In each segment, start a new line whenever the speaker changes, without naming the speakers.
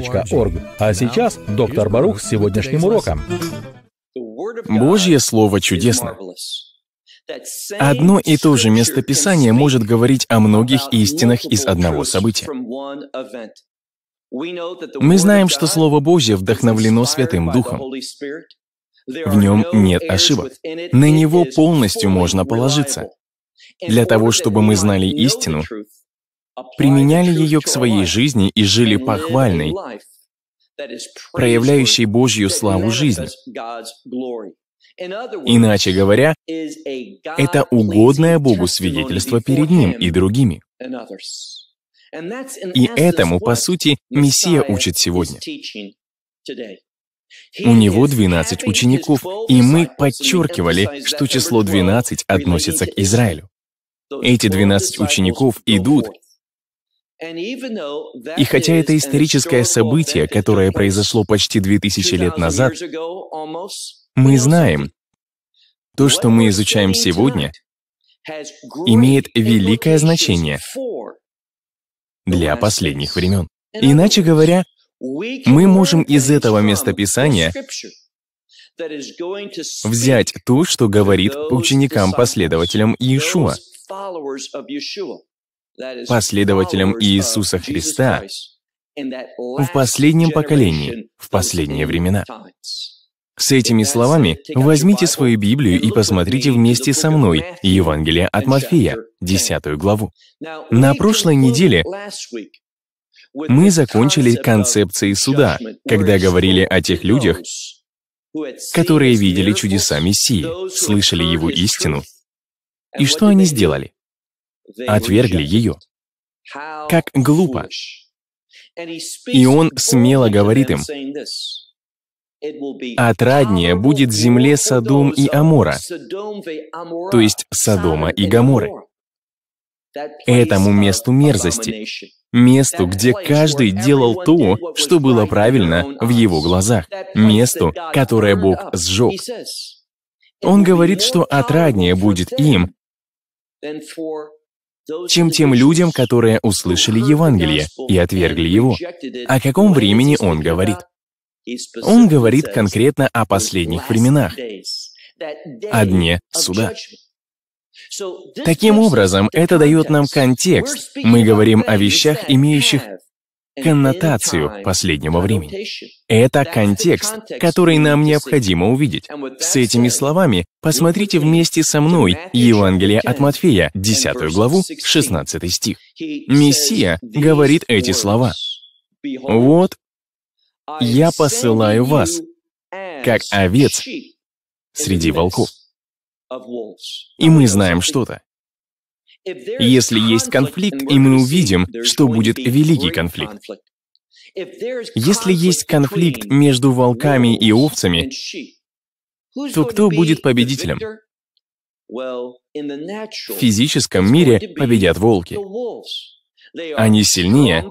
baruch.org. А сейчас доктор Барух с сегодняшним уроком.
Божье Слово чудесно. Одно и то же местописание может говорить о многих истинах из одного события. Мы знаем, что Слово Божье вдохновлено Святым Духом. В нем нет ошибок. На него полностью можно положиться. Для того, чтобы мы знали истину, применяли ее к своей жизни и жили похвальной,
проявляющей Божью славу жизни. Иначе говоря, это
угодное Богу свидетельство перед Ним и другими.
И этому,
по сути, Мессия учит сегодня. У него 12 учеников, и мы подчеркивали, что число 12 относится к Израилю. Эти 12 учеников идут и хотя это историческое событие, которое произошло почти 2000 лет назад, мы знаем, то, что мы изучаем сегодня, имеет великое значение для последних времен. Иначе говоря,
мы
можем из этого местописания взять то, что говорит ученикам-последователям Иешуа
последователям Иисуса Христа в
последнем поколении, в последние времена. С этими словами возьмите свою Библию и посмотрите вместе со мной Евангелие от Матфея, 10 главу.
На прошлой неделе мы закончили концепцией суда, когда
говорили о тех людях, которые видели чудеса Мессии, слышали его истину. И что они сделали?
отвергли ее. Как глупо! И он смело говорит им,
«Отраднее «А будет земле Содом и Амора», то есть Содома и Гаморы, этому месту мерзости, месту, где каждый делал то, что было правильно в его глазах, месту, которое Бог сжег. Он говорит, что отраднее будет им, чем тем людям, которые услышали Евангелие и отвергли его. О каком времени он говорит?
Он говорит
конкретно о последних временах, о дне суда. Таким образом, это дает нам контекст. Мы говорим о вещах, имеющих коннотацию последнего времени. Это контекст, который нам необходимо увидеть. С этими словами посмотрите вместе со мной Евангелие от Матфея, 10 главу, 16 стих. Мессия говорит эти слова. «Вот я посылаю вас,
как овец
среди волков». И мы знаем что-то. Если есть конфликт, и мы увидим, что будет великий конфликт.
Если
есть конфликт между волками и овцами,
то кто будет победителем? В
физическом мире победят волки. Они сильнее,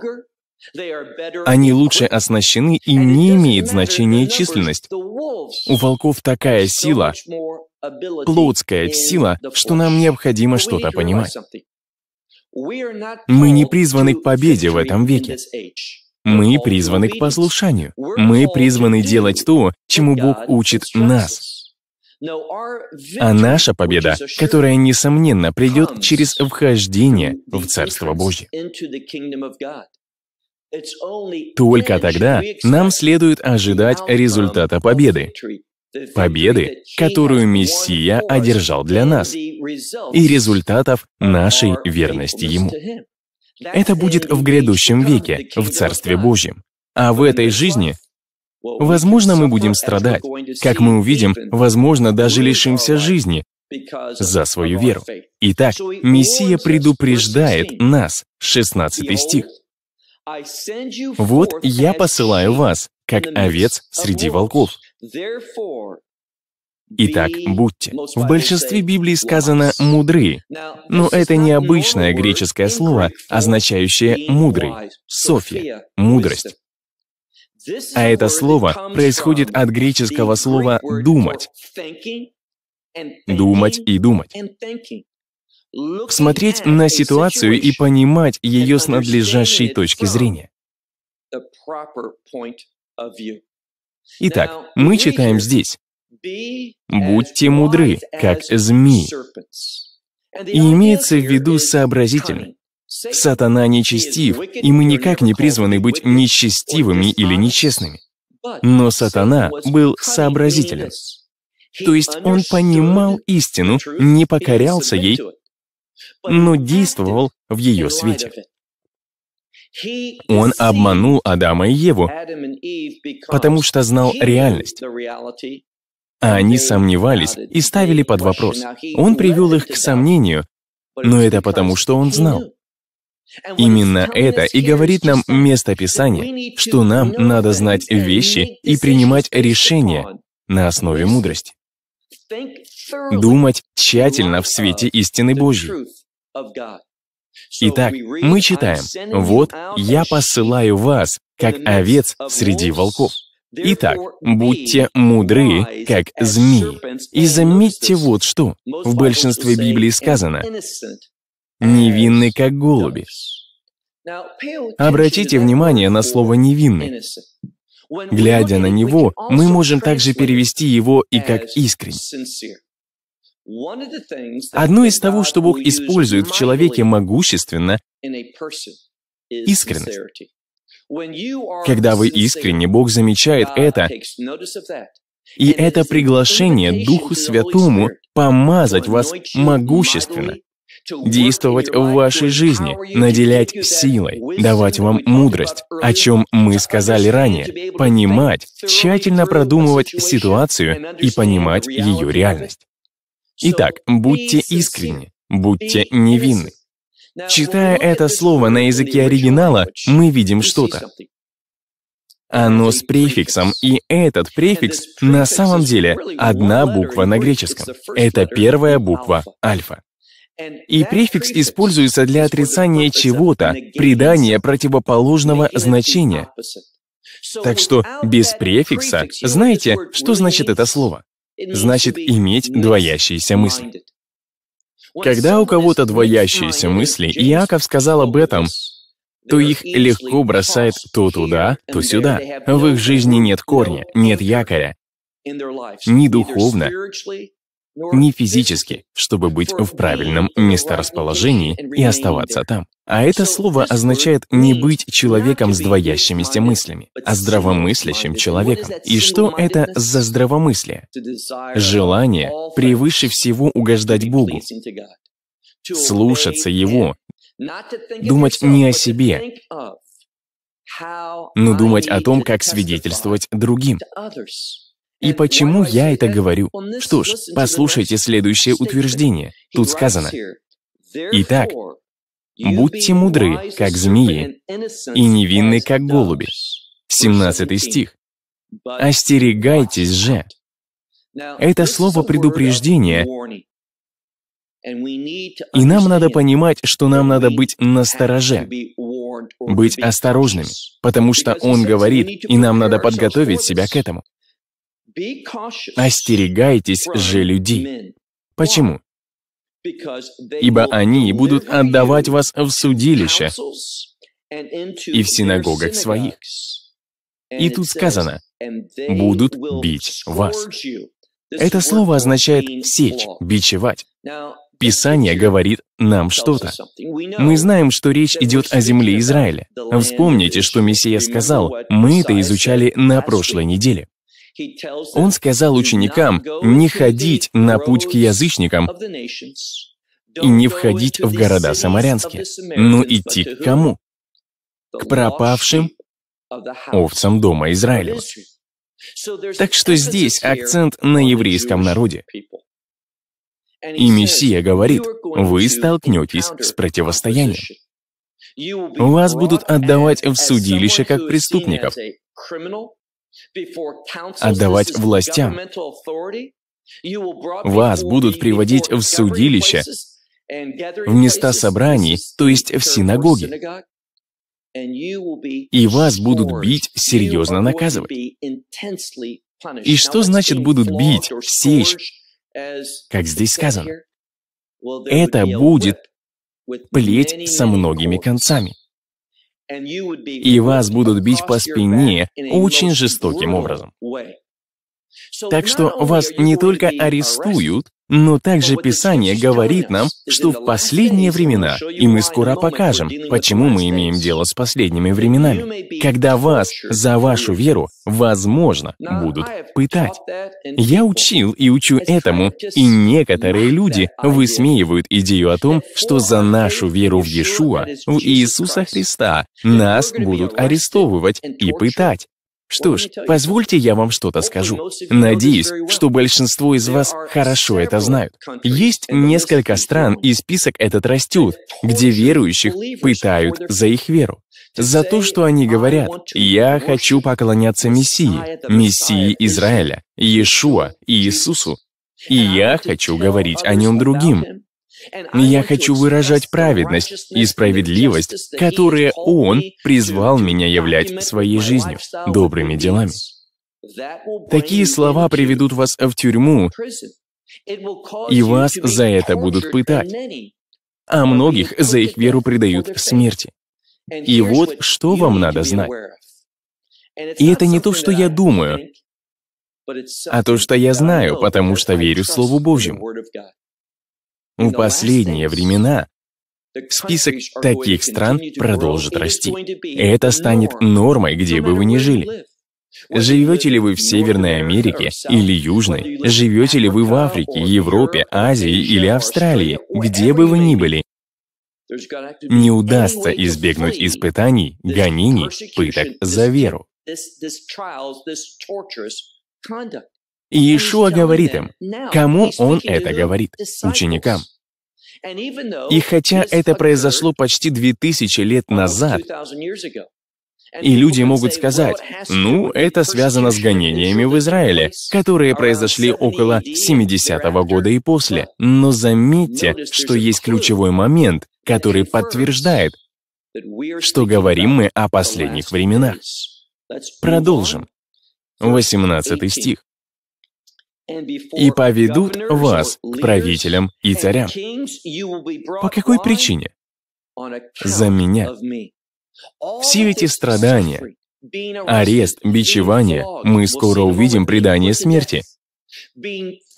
они лучше оснащены и не имеет значения численность. У волков такая сила, плотская сила, что нам необходимо что-то понимать.
Мы
не призваны к победе в этом веке. Мы призваны к послушанию. Мы призваны делать то, чему Бог учит нас.
А наша победа, которая,
несомненно, придет через вхождение в Царство Божье. Только тогда нам следует ожидать результата победы, победы, которую Мессия одержал для нас, и результатов нашей верности Ему. Это будет в грядущем веке, в Царстве Божьем. А в этой жизни, возможно, мы будем страдать. Как мы увидим, возможно, даже лишимся жизни за свою веру. Итак, Мессия предупреждает нас, 16 стих.
«Вот я
посылаю вас, как овец среди волков». Итак, будьте. В большинстве Библии сказано «мудры», но это необычное греческое слово, означающее «мудрый», «софия», «мудрость». А это слово происходит от греческого слова «думать», «думать» и «думать». Смотреть на ситуацию и понимать ее с надлежащей точки зрения. Итак, мы читаем здесь. «Будьте мудры, как змеи». И имеется в виду сообразительны. Сатана нечестив, и мы никак не призваны быть нечестивыми или нечестными. Но сатана был сообразителен. То есть он понимал истину, не покорялся ей, но действовал в ее свете. Он обманул Адама и Еву,
потому что знал реальность,
а они сомневались и ставили под вопрос. Он привел их к сомнению, но это потому, что он знал. Именно это и говорит нам место Писания, что нам надо знать вещи и принимать решения на основе мудрости. Думать тщательно в свете истины Божьей. Итак, мы читаем, «Вот я посылаю вас, как овец среди волков». Итак, будьте мудры, как змеи. И заметьте вот что. В большинстве Библии сказано «невинны, как голуби». Обратите внимание на слово «невинны». Глядя на него, мы можем также перевести его и как искренний.
Одно из того, что Бог использует в человеке
могущественно,
искренность. Когда вы искренне, Бог замечает это,
и это приглашение Духу Святому помазать вас могущественно, действовать в вашей жизни, наделять силой, давать вам мудрость, о чем мы сказали ранее, понимать, тщательно продумывать ситуацию и понимать ее реальность. Итак, будьте искренни, будьте невинны. Читая это слово на языке оригинала, мы видим что-то. Оно с префиксом, и этот префикс на самом деле одна буква на греческом. Это первая буква альфа. И префикс используется для отрицания чего-то, придания противоположного значения. Так что без префикса знаете, что значит это слово? значит иметь двоящиеся мысли. Когда у кого-то двоящиеся мысли, Иаков сказал об этом, то их легко бросает то туда, то сюда. В их жизни нет корня, нет якоря,
ни духовно, не
физически, чтобы быть в правильном месторасположении и оставаться там. А это слово означает не быть человеком с двоящимися мыслями, а здравомыслящим человеком. И что это за здравомыслие? Желание превыше всего угождать Богу, слушаться Его,
думать не о себе,
но думать о том, как свидетельствовать другим. И почему я это говорю? Что ж, послушайте следующее утверждение. Тут сказано. Итак, «Будьте мудры, как змеи, и невинны, как голуби». 17 стих. «Остерегайтесь же».
Это слово предупреждение, и
нам надо понимать, что нам надо быть настороже, быть осторожными, потому что Он говорит, и нам надо подготовить себя к этому. «Остерегайтесь же людей». Почему? «Ибо они будут отдавать вас в судилище
и в синагогах своих».
И тут сказано «будут бить вас».
Это слово означает «сечь», «бичевать».
Писание говорит нам что-то. Мы знаем, что речь идет о земле Израиля. Вспомните, что Мессия сказал, мы это изучали на прошлой неделе. Он сказал ученикам не ходить на путь к язычникам
и не входить в города самарянские, но ну, идти к кому? К пропавшим овцам дома Израилева. Так что здесь акцент на еврейском народе. И
Мессия говорит, вы столкнетесь с противостоянием.
Вас будут отдавать в
судилище как преступников,
отдавать властям.
Вас будут приводить в судилище,
в
места собраний, то есть в синагоги. И вас будут бить, серьезно наказывать.
И что значит
будут бить, сечь,
как здесь сказано? Это будет плеть со
многими концами
и вас будут бить по спине очень жестоким образом.
Так что вас не только арестуют, но также Писание говорит нам, что в последние времена, и мы скоро покажем, почему мы имеем дело с последними временами, когда вас за вашу веру, возможно, будут пытать. Я учил и учу этому, и некоторые люди высмеивают идею о том, что за нашу веру в Иешуа, в Иисуса Христа, нас будут арестовывать и пытать. Что ж, позвольте я вам что-то скажу. Надеюсь, что большинство из вас хорошо это знают. Есть несколько стран, и список этот растет, где верующих пытают за их веру. За то, что они говорят, «Я хочу поклоняться Мессии, Мессии Израиля, Иешуа, Иисусу, и я хочу говорить о нем другим. Я хочу выражать праведность и справедливость, которые Он призвал меня являть своей жизнью, добрыми делами. Такие слова приведут вас в тюрьму,
и вас за
это будут пытать, а многих за их веру предают смерти.
И вот
что вам надо знать.
И это не то, а что
я думаю, а то, что я знаю, потому что верю Слову Божьему. В последние времена список таких стран продолжит расти. Это станет нормой, где бы вы ни жили. Живете ли вы в Северной Америке или Южной? Живете ли вы в Африке, Европе, Азии или Австралии? Где бы вы ни были,
не удастся
избегнуть испытаний, гонений, пыток за веру. И Иешуа говорит им, кому он это говорит? Ученикам. И хотя это произошло почти две тысячи лет назад, и люди могут сказать, ну, это связано с гонениями в Израиле, которые произошли около 70-го года и после. Но заметьте, что есть ключевой момент, который подтверждает, что говорим мы о последних временах. Продолжим. 18 стих и поведут вас к правителям и царям. По какой причине? За меня. Все эти страдания, арест, бичевание, мы скоро увидим предание смерти,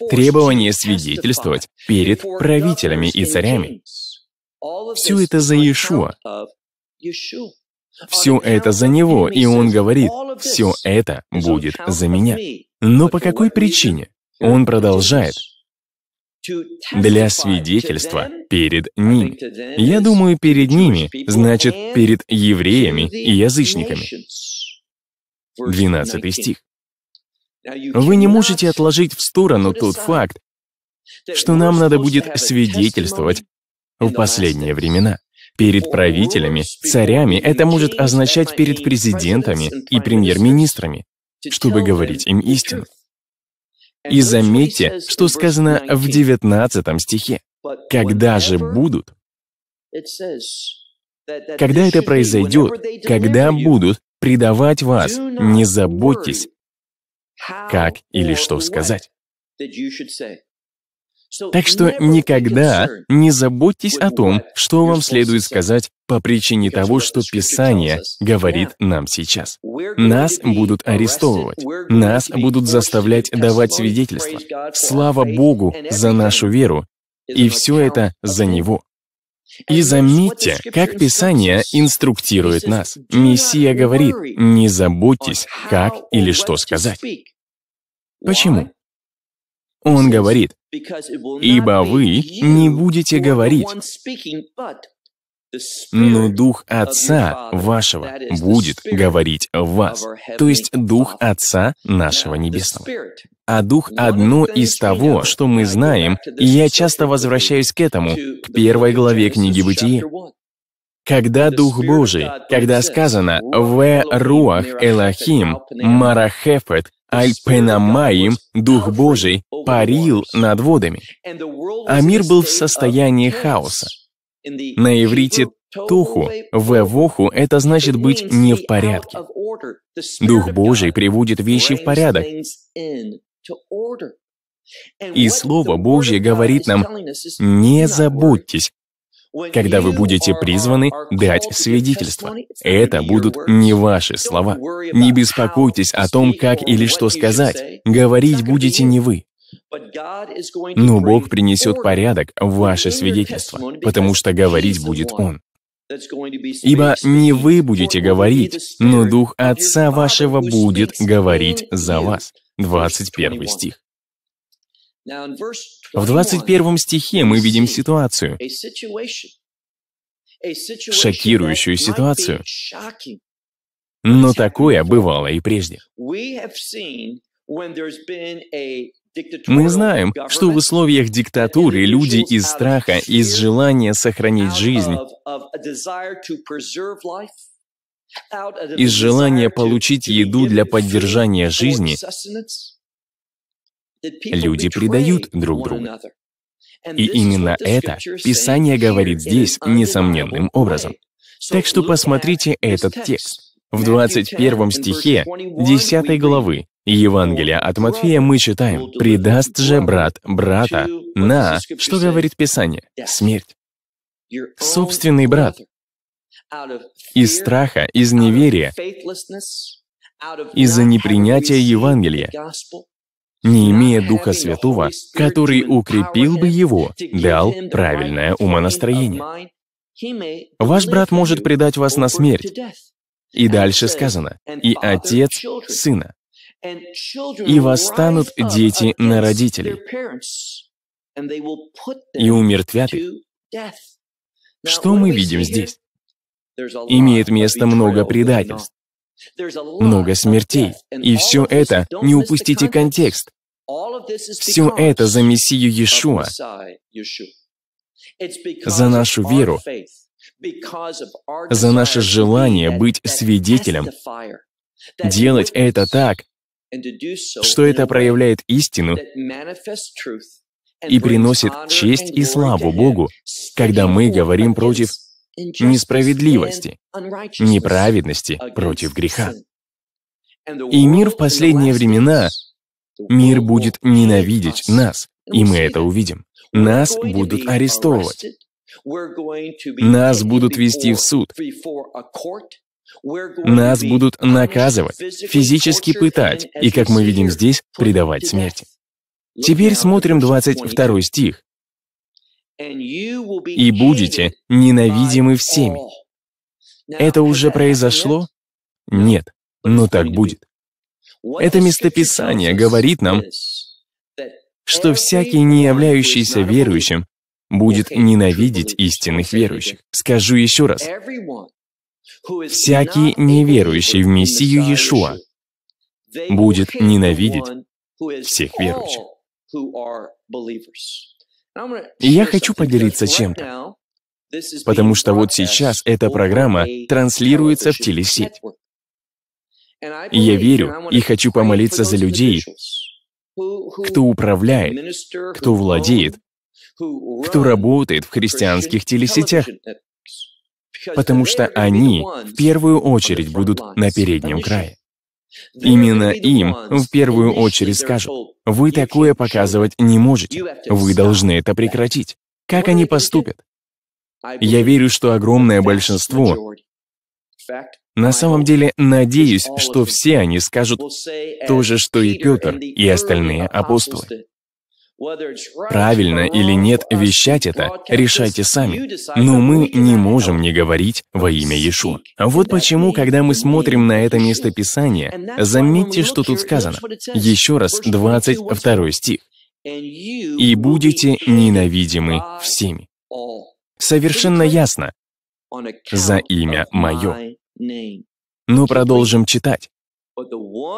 требование свидетельствовать перед правителями и царями. Все это за Иешуа. Все это за него, и он говорит, все это будет за меня. Но по какой причине? Он продолжает для свидетельства перед ними. Я думаю, перед ними значит перед евреями и язычниками. 12 стих. Вы не можете отложить в сторону тот факт, что нам надо будет свидетельствовать в последние времена. Перед правителями, царями, это может означать перед президентами и премьер-министрами, чтобы говорить им истину. И заметьте, что сказано в 19 стихе. «Когда же будут?» Когда это произойдет, когда будут предавать вас, не заботьтесь, как или что сказать. Так что никогда не заботьтесь о том, что вам следует сказать по причине того, что Писание говорит нам сейчас. Нас будут арестовывать, нас будут заставлять давать свидетельство. Слава Богу за нашу веру, и все это за Него. И заметьте, как Писание инструктирует нас. Мессия говорит, не заботьтесь, как или что сказать. Почему? Он говорит,
«Ибо вы не
будете говорить, но Дух Отца вашего будет говорить в вас, то есть Дух Отца нашего Небесного. А Дух — одно из того, что мы знаем, и я часто возвращаюсь к этому, к первой главе книги Бытия. Когда Дух Божий, когда сказано в руах Элохим, марахефет, Аль-Пенамаим, Дух Божий, парил над водами». А мир был в состоянии хаоса. На иврите «туху», «вевоху» — это значит быть не в порядке. Дух Божий приводит вещи в порядок. И Слово Божье говорит нам, не заботьтесь когда вы будете призваны дать свидетельство. Это будут не ваши слова. Не беспокойтесь о том, как или что сказать. Говорить будете не вы. Но Бог принесет порядок в ваше свидетельство, потому что говорить будет Он. Ибо не вы будете говорить, но Дух Отца вашего будет говорить за вас. 21 стих.
В 21
стихе мы видим ситуацию,
шокирующую ситуацию.
Но такое бывало и прежде.
Мы знаем, что
в условиях диктатуры люди из страха, из желания сохранить жизнь, из желания получить еду для поддержания жизни,
Люди предают друг друга. И именно это Писание говорит здесь несомненным
образом. Так что посмотрите этот текст. В 21 стихе 10 главы Евангелия от Матфея мы читаем «Предаст же брат брата на...» Что говорит Писание? Смерть.
Собственный брат. Из страха,
из неверия, из-за непринятия Евангелия, не имея Духа Святого, который укрепил бы его, дал правильное умонастроение. Ваш брат может предать вас на смерть. И дальше сказано, «И отец сына».
«И восстанут дети
на родителей, и умертвят их». Что мы видим здесь? Имеет место много предательств много смертей. И все это, не упустите контекст,
все это за Мессию Иешуа, за нашу веру, за наше желание быть свидетелем, делать
это так,
что это проявляет истину
и приносит честь и славу Богу, когда мы говорим против несправедливости, неправедности, против греха. И мир в последние времена Мир будет ненавидеть нас, и мы это увидим. Нас будут арестовывать.
Нас
будут вести в суд.
Нас
будут наказывать, физически пытать и, как мы видим здесь, предавать смерти. Теперь смотрим 22 стих. «И будете ненавидимы всеми». Это уже произошло? Нет, но так будет. Это местописание говорит нам, что всякий, не являющийся верующим, будет ненавидеть истинных верующих. Скажу еще раз.
Всякий,
неверующий в Мессию Иешуа,
будет ненавидеть
всех верующих. И я хочу поделиться чем-то, потому что вот сейчас эта программа транслируется в телесеть. И я верю и хочу помолиться за людей, кто управляет, кто владеет, кто работает в христианских телесетях, потому что они в первую очередь будут на переднем крае. Именно им в первую очередь скажут, вы такое показывать не можете, вы должны это прекратить. Как они поступят? Я верю, что огромное большинство на самом деле, надеюсь, что все они скажут то же, что и Петр и остальные апостолы. Правильно или нет вещать это, решайте сами. Но мы не можем не говорить во имя Иешуа. Вот почему, когда мы смотрим на это место Писания, заметьте, что тут сказано. Еще раз, 22 стих. «И будете ненавидимы всеми». Совершенно ясно. За имя мое. Но продолжим читать.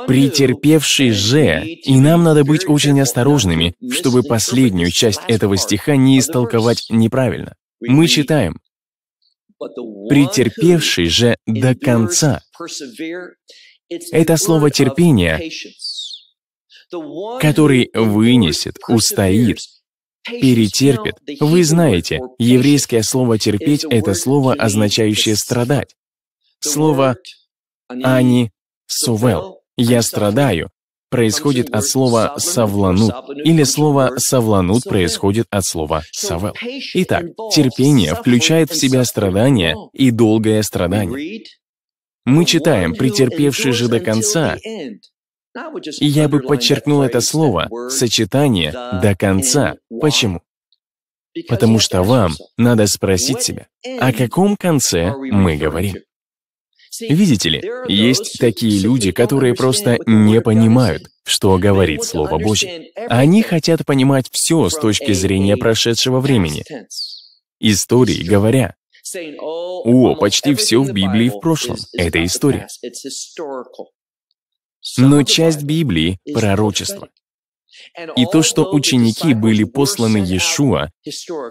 «Претерпевший же...» И нам надо быть очень осторожными, чтобы последнюю часть этого стиха не истолковать неправильно. Мы читаем «претерпевший же до конца».
Это слово «терпение»,
который вынесет, устоит, перетерпит. Вы знаете, еврейское слово «терпеть» — это слово, означающее «страдать». Слово «ани сувел» – «я страдаю» происходит от слова «савланут» или слово «савланут» происходит от слова «савел». Итак, терпение включает в себя страдания и долгое страдание. Мы читаем «претерпевший же до конца»,
и я бы подчеркнул
это слово, сочетание «до конца». Почему? Потому что вам надо спросить себя, о каком конце мы говорим. Видите ли, есть такие люди, которые просто не понимают, что говорит Слово Божье. Они хотят понимать все с точки зрения прошедшего времени. Истории говоря,
о,
почти все в Библии в прошлом. Это история. Но часть Библии — пророчество. И то, что ученики были посланы Иешуа,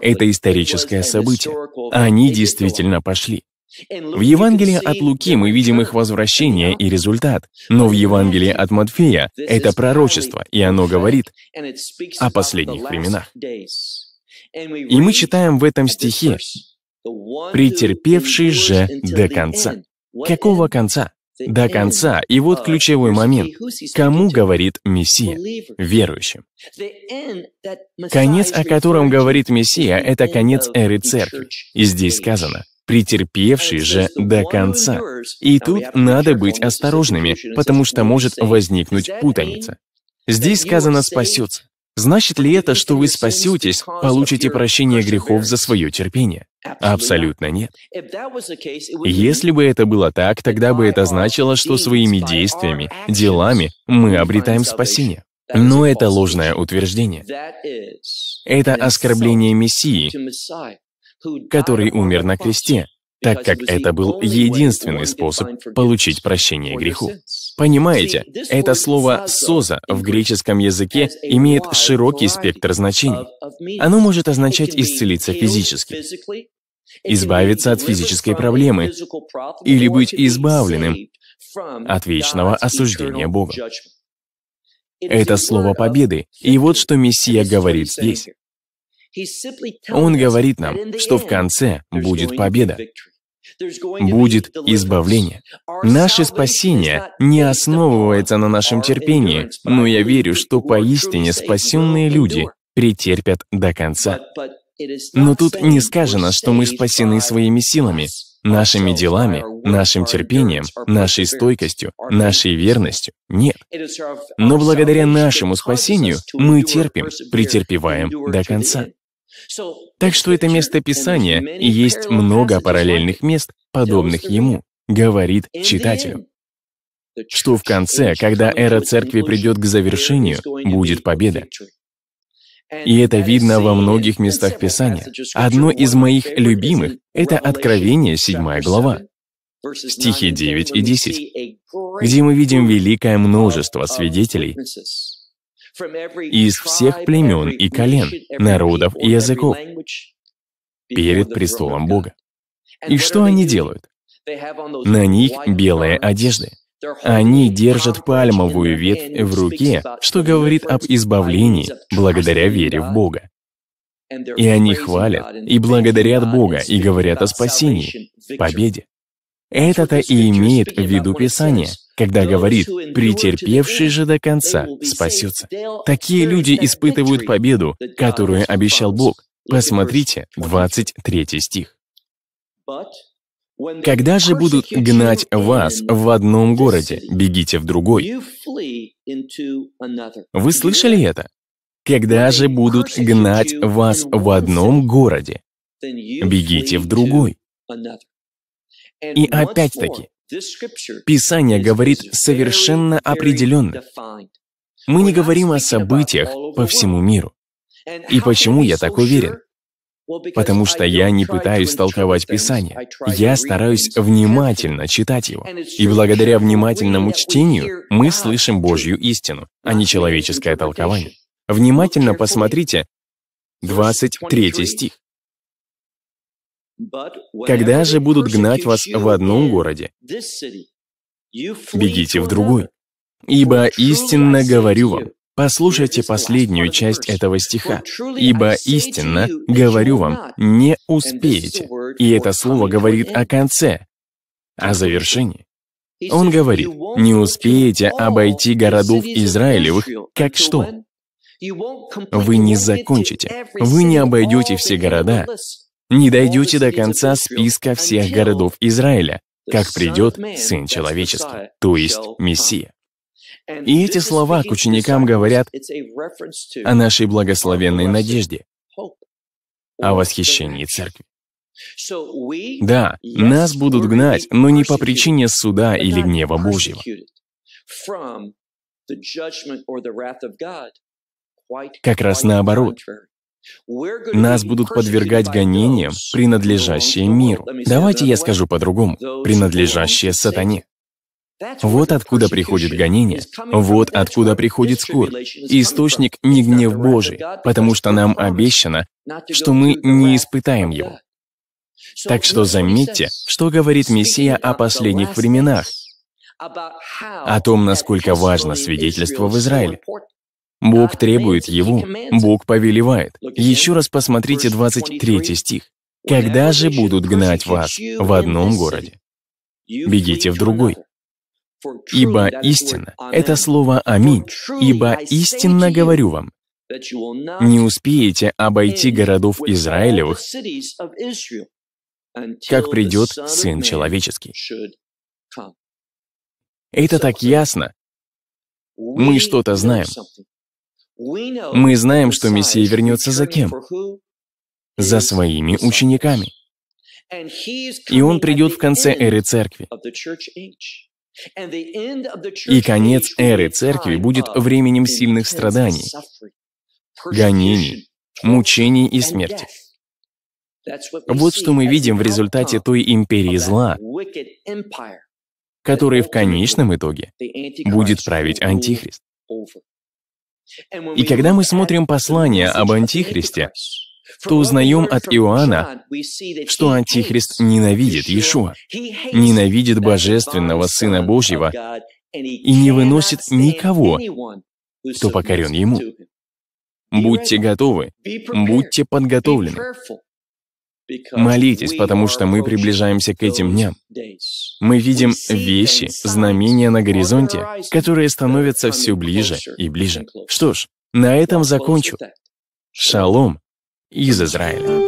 это историческое событие. Они действительно пошли. В Евангелии от Луки мы видим их возвращение и результат, но в Евангелии от Матфея это пророчество, и оно говорит о последних временах.
И
мы читаем в этом стихе «претерпевший же до конца». Какого конца? До конца. И вот ключевой момент. Кому говорит Мессия?
Верующим.
Конец, о котором говорит Мессия, это конец эры церкви. И здесь сказано, претерпевший же до конца. И тут надо быть осторожными, потому что может возникнуть путаница. Здесь сказано «спасется». Значит ли это, что вы спасетесь, получите прощение грехов за свое терпение? Абсолютно нет. Если бы это было так, тогда бы это значило, что своими действиями, делами мы обретаем спасение. Но это ложное утверждение. Это оскорбление Мессии, который умер на кресте, так как это был единственный способ получить прощение греху. Понимаете, это слово «соза» в греческом языке имеет широкий спектр значений. Оно может означать «исцелиться физически», «избавиться от физической проблемы» или «быть избавленным от вечного осуждения Бога». Это слово победы, и вот что Мессия говорит здесь. Он говорит нам, что в конце будет победа, будет избавление. Наше спасение не основывается на нашем терпении, но я верю, что поистине спасенные люди претерпят до конца. Но тут не сказано, что мы спасены своими силами, нашими делами, нашим терпением, нашей стойкостью, нашей верностью. Нет. Но благодаря нашему спасению мы терпим, претерпеваем до конца. Так что это место писания и есть много параллельных мест, подобных ему, говорит читателю. Что в конце, когда эра церкви придет к завершению, будет победа. И это видно во многих местах Писания. Одно из моих любимых — это Откровение, 7 глава, стихи 9 и 10, где мы видим великое множество свидетелей
из
всех племен и колен, народов и языков перед престолом Бога. И что они делают?
На них белые одежды. Они
держат пальмовую ветвь в руке, что говорит об избавлении благодаря вере в Бога. И они хвалят и благодарят Бога и говорят о спасении, победе. Это-то и имеет в виду Писание, когда говорит «претерпевший же до конца спасется». Такие люди испытывают победу, которую обещал Бог. Посмотрите 23 стих. «Когда же будут гнать вас в одном городе, бегите в другой». Вы слышали это? «Когда же будут гнать вас в одном городе, бегите в другой».
И опять-таки, Писание
говорит совершенно определенно. Мы не говорим о событиях по всему миру. И почему я так уверен? Потому что я не пытаюсь толковать Писание. Я стараюсь внимательно читать его. И благодаря внимательному чтению мы слышим Божью истину, а не человеческое толкование. Внимательно посмотрите 23 стих. Когда же будут гнать вас в одном городе, бегите в другой. Ибо истинно говорю вам, послушайте последнюю часть этого стиха, ибо истинно говорю вам, не успеете. И это слово говорит о конце, о завершении. Он говорит, не успеете обойти городов Израилевых, как что? Вы не закончите, вы не обойдете все города, не дойдете до конца списка всех городов Израиля, как придет Сын Человеческий, то есть Мессия. И эти слова к ученикам говорят о нашей благословенной надежде, о восхищении церкви. Да, нас будут гнать, но не по причине суда или гнева Божьего.
Как раз наоборот, нас будут подвергать
гонениям, принадлежащие миру. Давайте я скажу по-другому. Принадлежащие сатане. Вот откуда приходит гонение, вот откуда приходит скорбь. Источник не гнев Божий, потому что нам обещано, что мы не испытаем его. Так что заметьте, что говорит Мессия о последних временах, о том, насколько важно свидетельство в Израиле. Бог требует его, Бог повелевает. Еще раз посмотрите 23 стих. «Когда же будут гнать вас в одном городе? Бегите в другой». Ибо истина — это слово «Аминь», ибо истинно говорю вам,
не
успеете обойти городов Израилевых,
как придет Сын Человеческий.
Это так ясно. Мы что-то знаем. Мы знаем, что Мессия вернется за кем? За своими учениками. И он придет в конце эры церкви. И конец эры церкви будет временем сильных страданий,
гонений,
мучений и смерти.
Вот что мы видим в результате той империи зла,
которая в конечном итоге будет править Антихрист. И когда мы смотрим послание об Антихристе, то узнаем от Иоанна, что Антихрист ненавидит Иешуа,
ненавидит
Божественного Сына Божьего и не выносит никого, кто покорен Ему. Будьте готовы, будьте подготовлены. Молитесь, потому что мы приближаемся к этим дням. Мы видим вещи, знамения на горизонте, которые становятся все ближе и ближе. Что ж, на этом закончу. Шалом
из Израиля.